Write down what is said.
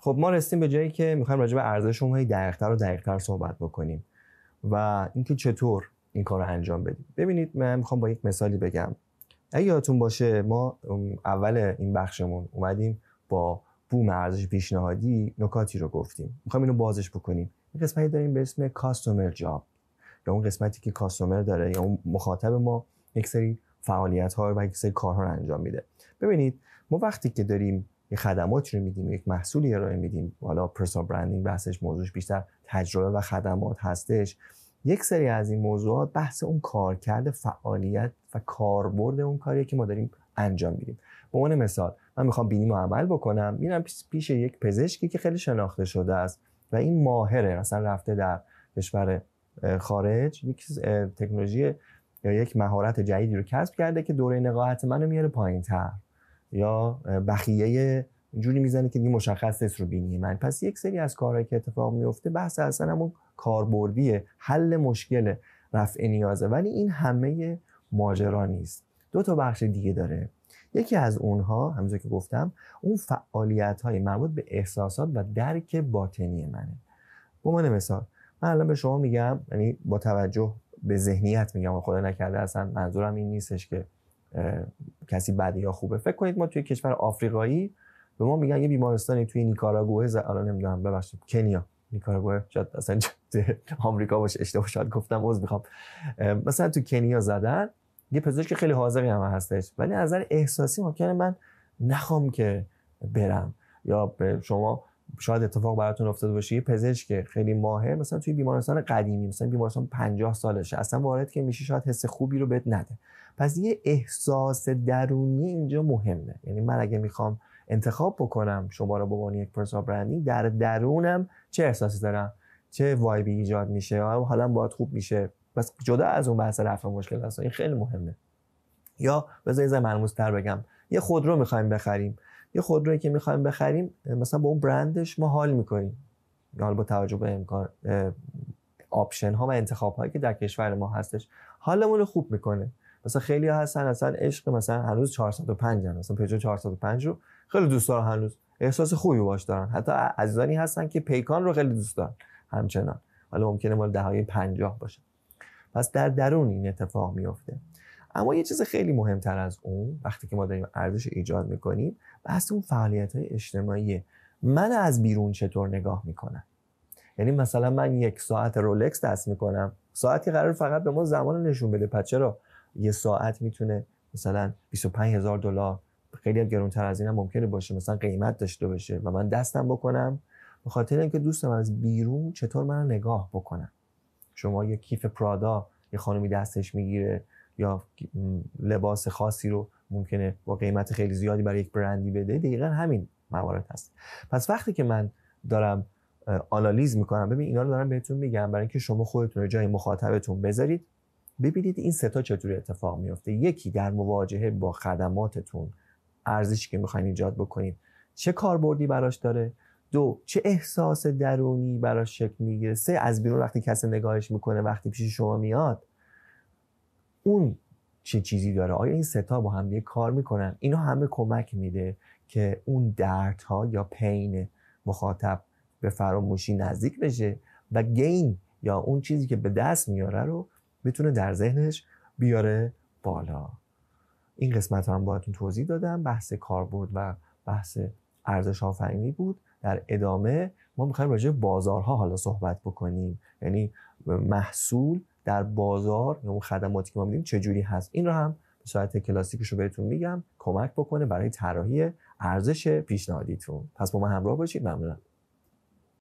خب ما رسیدیم به جایی که میخوایم راجع به ارزش های دقیقتر و دقیقتر صحبت بکنیم و اینکه چطور این کار رو انجام بدیم ببینید من میخوام با یک مثالی بگم اگه یادتون باشه ما اول این بخشمون اومدیم با بوم ارزش پیشنهادی نکاتی رو گفتیم میخوایم اینو بازش بکنیم این قسمتی داریم به اسم کاستومر جاب یا اون قسمتی که کاستومر داره یا اون مخاطب ما یک سری فعالیت ها و یک سری کارها رو انجام میده ببینید ما وقتی که داریم یه خدماتی رو میدیم یک محصولی ارائه میدیم حالا پرسونال برندینگ بحثش موضوعش بیشتر تجربه و خدمات هستش یک سری از این موضوعات بحث اون کارکرد فعالیت و کاربرد اون کاریه که ما داریم انجام میدیم به عنوان مثال من میخوام بینیم و عمل بکنم میرم پیش یک پزشکی که خیلی شناخته شده است و این ماهره مثلا رفته در کشور خارج یک تکنولوژی یا یک مهارت جدیدی رو کسب کرده که دوره نقاهت منو میاره پایین تر یا بخیه جوری میزنه که دیگه مشخص نیست رو بینی من پس یک سری از کارهایی که اتفاق میفته بحث اصلا همون کاربردیه حل مشکل رفع نیازه ولی این همه ماجرا نیست دو تا بخش دیگه داره یکی از اونها همونطور که گفتم اون فعالیت های مربوط به احساسات و درک باطنی منه به عنوان مثال من الان به شما میگم یعنی با توجه به ذهنیت میگم خدا نکرده اصلا منظورم این نیستش که کسی بده یا خوبه فکر کنید ما توی کشور آفریقایی به ما میگن یه بیمارستانی توی نیکاراگوه الان نمیدونم ببخشید کنیا نیکاراگوه شاید اصلا آمریکا باشه اشتباه شاید گفتم عذر میخوام مثلا تو کنیا زدن یه پزشک خیلی حاضری هم هستش ولی از نظر احساسی ممکنه من نخوام که برم یا به شما شاید اتفاق براتون افتاده باشه یه پزشک خیلی ماهر مثلا توی بیمارستان قدیمی مثلا بیمارستان 50 سالشه اصلا وارد که میشه شاید حس خوبی رو بهت نده پس یه احساس درونی اینجا مهمه یعنی من اگه میخوام انتخاب بکنم شما رو به عنوان یک پرسونال برندینگ در درونم چه احساسی دارم چه وایبی ایجاد میشه حالا باید خوب میشه پس جدا از اون بحث رفع مشکل هست این خیلی مهمه یا بذار یه تر بگم یه خودرو میخوایم بخریم یه خودرویی که میخوایم بخریم مثلا با اون برندش ما حال میکنیم حال با توجه به امکان آپشن ها و انتخاب هایی که در کشور ما هستش حالمون رو خوب میکنه مثلا خیلی هستن اصلا عشق مثلا هنوز 405 هن. مثلا پژو 405 رو خیلی دوست دارن هنوز احساس خوبی باش دارن حتی عزیزانی هستن که پیکان رو خیلی دوست دارن همچنان حالا ممکنه مال دهه 50 باشه پس در درون این اتفاق میفته اما یه چیز خیلی مهمتر از اون وقتی که ما داریم ارزش ایجاد میکنیم بحث اون فعالیت های اجتماعی من از بیرون چطور نگاه میکنم یعنی مثلا من یک ساعت رولکس دست میکنم ساعتی قرار فقط به ما زمان نشون بده پس چرا یه ساعت میتونه مثلا 25 هزار دلار خیلی گرونتر از این هم ممکنه باشه مثلا قیمت داشته باشه و من دستم بکنم به خاطر اینکه دوستم از بیرون چطور من نگاه بکنم شما یه کیف پرادا یه خانمی دستش میگیره یا لباس خاصی رو ممکنه با قیمت خیلی زیادی برای یک برندی بده دقیقا همین موارد هست پس وقتی که من دارم آنالیز میکنم ببین اینا رو دارم بهتون میگم برای اینکه شما خودتون رو جای مخاطبتون بذارید ببینید این سه تا چطوری اتفاق میفته یکی در مواجهه با خدماتتون ارزشی که میخواین ایجاد بکنید چه کاربردی براش داره دو چه احساس درونی براش شکل میگیره سه از بیرون وقتی کسی نگاهش میکنه وقتی پیش شما میاد اون چه چیزی داره آیا این ستا با هم دیگه کار میکنن اینا همه کمک میده که اون دردها یا پین مخاطب به فراموشی نزدیک بشه و گین یا اون چیزی که به دست میاره رو بتونه در ذهنش بیاره بالا این قسمت هم باهاتون توضیح دادم بحث کاربرد و بحث ارزش آفرینی بود در ادامه ما میخوایم راجع بازارها حالا صحبت بکنیم یعنی محصول در بازار یا اون خدماتی که ما میدیم چه جوری هست این رو هم به صورت کلاسیکش رو بهتون میگم کمک بکنه برای طراحی ارزش پیشنهادیتون پس با من همراه باشید ممنونم